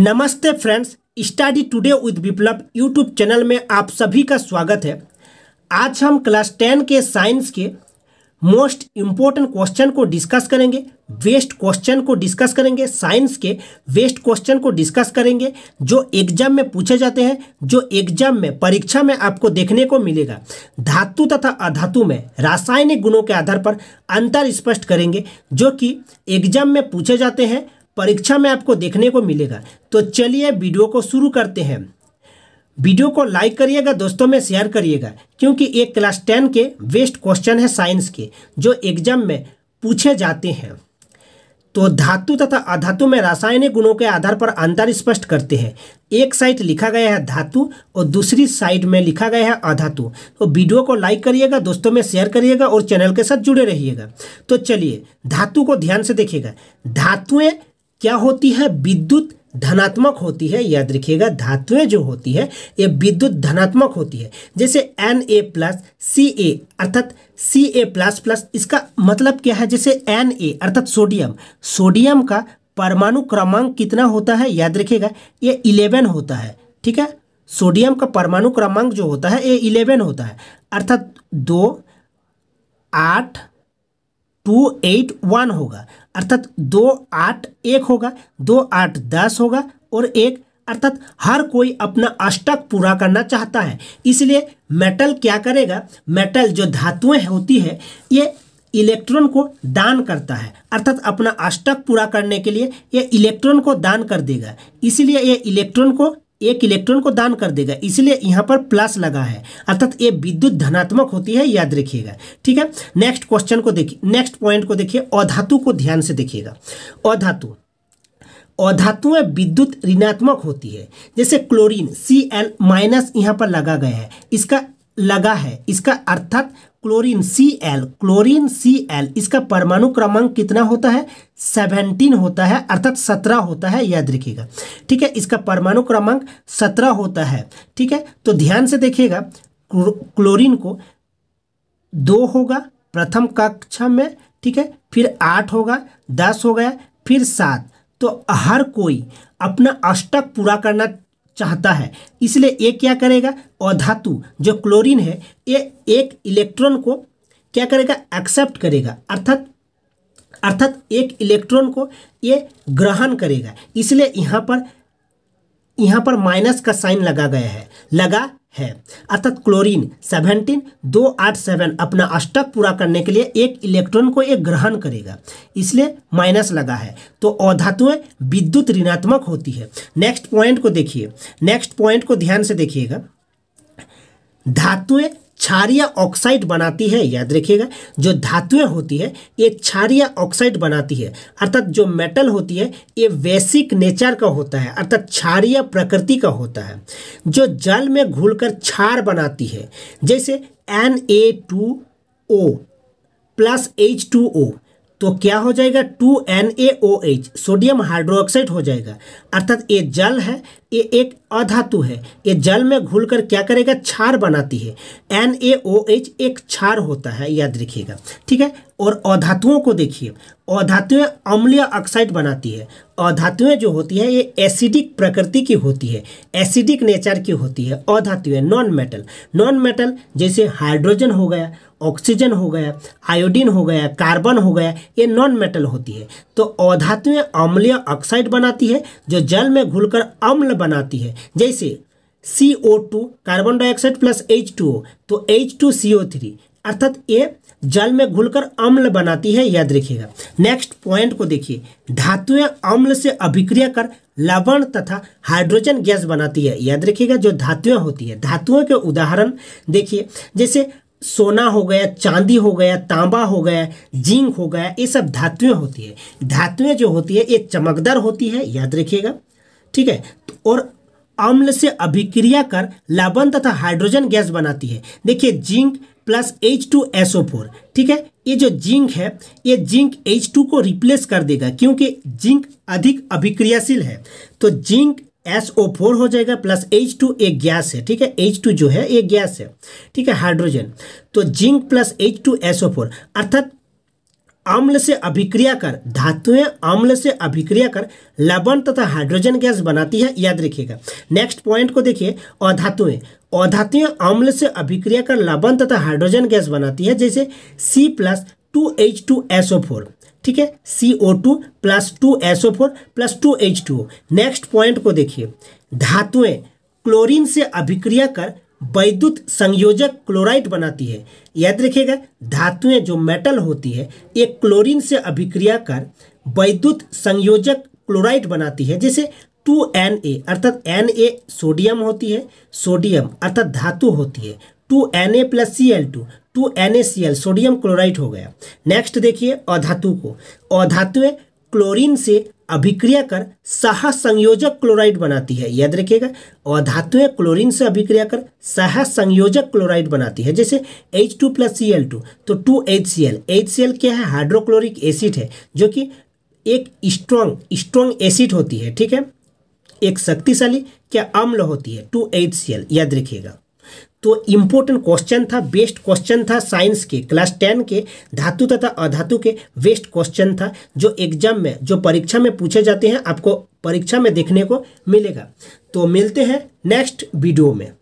नमस्ते friends study today with Viplav YouTube channel में आप सभी का स्वागत है आज हम क्लास टेन के साइंस के मोस्ट इम्पोर्टेंट क्वेश्चन को डिस्कस करेंगे वेस्ट क्वेश्चन को डिस्कस करेंगे साइंस के वेस्ट क्वेश्चन को डिस्कस करेंगे जो एग्जाम में पूछे जाते हैं जो एग्जाम में परीक्षा में आपको देखने को मिलेगा धातु तथा अधातु में रासायनिक गुणों के आधार पर अंतर स्पष्ट करेंगे जो कि एग्जाम में पूछे जाते हैं परीक्षा में आपको देखने को मिलेगा तो चलिए वीडियो को शुरू करते हैं वीडियो को लाइक करिएगा दोस्तों में शेयर करिएगा क्योंकि ये क्लास टेन के बेस्ट क्वेश्चन है साइंस के जो एग्जाम में पूछे जाते हैं तो धातु तथा अधातु में रासायनिक गुणों के आधार पर अंतर स्पष्ट करते हैं एक साइड लिखा गया है धातु और दूसरी साइड में लिखा गया है अधातु तो वीडियो को लाइक करिएगा दोस्तों में शेयर करिएगा और चैनल के साथ जुड़े रहिएगा तो चलिए धातु को ध्यान से देखिएगा धातुएं क्या होती है विद्युत धनात्मक होती है याद रखिएगा धातुएं जो होती है ये विद्युत धनात्मक होती है जैसे एन ए प्लस सी ए अर्थात सी ए प्लस प्लस इसका मतलब क्या है जैसे एन ए अर्थात सोडियम सोडियम का परमाणु क्रमांक कितना होता है याद रखिएगा ये इलेवन होता है ठीक है सोडियम का परमाणु क्रमांक जो होता है ये इलेवन होता है अर्थात दो आठ टू एट वन होगा अर्थात दो आठ एक होगा दो आठ दस होगा और एक अर्थात हर कोई अपना अष्टक पूरा करना चाहता है इसलिए मेटल क्या करेगा मेटल जो धातुएं होती है ये इलेक्ट्रॉन को दान करता है अर्थात अपना अष्टक पूरा करने के लिए ये इलेक्ट्रॉन को दान कर देगा इसलिए ये इलेक्ट्रॉन को एक इलेक्ट्रॉन को दान कर देगा इसलिए यहाँ पर प्लस लगा है अर्थात ये विद्युत धनात्मक होती है याद रखिएगा ठीक है नेक्स्ट क्वेश्चन को देखिए नेक्स्ट पॉइंट को देखिए अधातु को ध्यान से देखिएगा अधातु अधातुएं विद्युत ऋणात्मक होती है जैसे क्लोरीन सी एल माइनस यहाँ पर लगा गया है इसका लगा है इसका अर्थात chlorine C L chlorine C L इसका परमाणु क्रमांक कितना होता है सेवनटीन होता है अर्थात सत्रह होता है याद रखिएगा ठीक है इसका परमाणु क्रमांक सत्रह होता है ठीक है तो ध्यान से देखिएगा क्लोरीन को दो होगा प्रथम कक्षा में ठीक है फिर आठ होगा दस हो गया फिर सात तो हर कोई अपना अष्टक पूरा करना चाहता है इसलिए ये क्या करेगा अधातु जो क्लोरीन है ये एक इलेक्ट्रॉन को क्या करेगा एक्सेप्ट करेगा अर्थात अर्थात एक इलेक्ट्रॉन को ये ग्रहण करेगा इसलिए यहाँ पर यहाँ पर माइनस का साइन लगा गया है लगा है अर्थात क्लोरीन सेवेंटीन दो आठ सेवन अपना अष्टक पूरा करने के लिए एक इलेक्ट्रॉन को एक ग्रहण करेगा इसलिए माइनस लगा है तो अधातुएं विद्युत ऋणात्मक होती है नेक्स्ट पॉइंट को देखिए नेक्स्ट पॉइंट को ध्यान से देखिएगा धातुएं क्षारीय ऑक्साइड बनाती है याद रखिएगा जो धातुएं होती है ये क्षारीय ऑक्साइड बनाती है अर्थात जो मेटल होती है ये वैसिक नेचर का होता है अर्थात क्षारीय प्रकृति का होता है जो जल में घुलकर क्षार बनाती है जैसे N A two O plus H two O तो क्या हो जाएगा two N A O H sodium hydroxide हो जाएगा अर्थात ये जल है ये एक अधातु है ये जल में घुलकर क्या करेगा क्षार बनाती है एन ए ओ एच एक क्षार होता है याद रखिएगा ठीक है और अधातुओं को देखिए अधातुएं अम्लीय ऑक्साइड बनाती है अधातुएं जो होती है ये एसिडिक प्रकृति की होती है एसिडिक नेचर की होती है अधातुएं नॉन मेटल नॉन मेटल जैसे हाइड्रोजन हो गया ऑक्सीजन हो गया आयोडीन हो गया कार्बन हो गया ये नॉन मेटल होती है तो अधातुएं अम्लीय ऑक्साइड बनाती है जो जल में घुलकर अम्ल बनाती है जैसे C O two carbon dioxide plus H two O तो H two C O three अर्थात ये जल में घुलकर अम्ल बनाती है याद रखिएगा नेक्स्ट पॉइंट को देखिए धातुएं अम्ल से अभिक्रिया कर लवण तथा हाइड्रोजन गैस बनाती है याद रखिएगा जो धातुएं होती है धातुओं के उदाहरण देखिए जैसे सोना हो गया चांदी हो गया तांबा हो गया जिंक हो गया ये सब धातुएं होती है धातुएं जो होती है ये चमकदार होती है याद रखिएगा ठीक है तो और अम्ल से अभिक्रिया कर लाबन तथा हाइड्रोजन गैस बनाती है देखिए zinc plus H two S O four ठीक है ये जो जिंक है ये जिंक एच टू को रिप्लेस कर देगा क्योंकि जिंक अधिक अभिक्रियाशील है तो जिंक एस ओ फोर हो जाएगा प्लस एच टू एक गैस है ठीक है एच टू जो है एक गैस है ठीक है हाइड्रोजन तो zinc plus H two S O four अर्थात अम्ल से अभिक्रिया कर धातुएं अम्ल से अभिक्रिया कर लवण तथा हाइड्रोजन गैस बनाती है याद रखिएगा नेक्स्ट पॉइंट को देखिए अधातुएं अधातुएं अम्ल से अभिक्रिया कर लवण तथा हाइड्रोजन गैस बनाती है जैसे C plus two H two S O four ठीक है C O two plus two S O four plus two H two next point को देखिए धातुएं क्लोरीन से अभिक्रिया कर वैद्युत संयोजक क्लोराइड बनाती है याद रखिएगा धातुएं जो मेटल होती है एक क्लोरीन से अभिक्रिया कर वैद्युत संयोजक क्लोराइड बनाती है जैसे टू एन ए अर्थात एन ए सोडियम होती है सोडियम अर्थात धातु होती है two N A plus C L two two N sodium chloride हो गया नेक्स्ट देखिए अधातु को अधातु क्लोरीन से अभिक्रिया कर सह संयोजक क्लोराइड बनाती है याद रखिएगा अधातु क्लोरीन से अभिक्रिया कर सह संयोजक क्लोराइड बनाती है जैसे H two plus C L two तो two H C L H C L क्या है हाइड्रोक्लोरिक एसिड है जो कि एक स्ट्रॉन्ग स्ट्रॉन्ग एसिड होती है ठीक है एक शक्तिशाली क्या अम्ल होती है टू एच सी एल याद रखिएगा तो इम्पोर्टेंट क्वेश्चन था बेस्ट क्वेश्चन था साइंस के क्लास टेन के धातु तथा अधातु के बेस्ट क्वेश्चन था जो एग्जाम में जो परीक्षा में पूछे जाते हैं आपको परीक्षा में देखने को मिलेगा तो मिलते हैं नेक्स्ट वीडियो में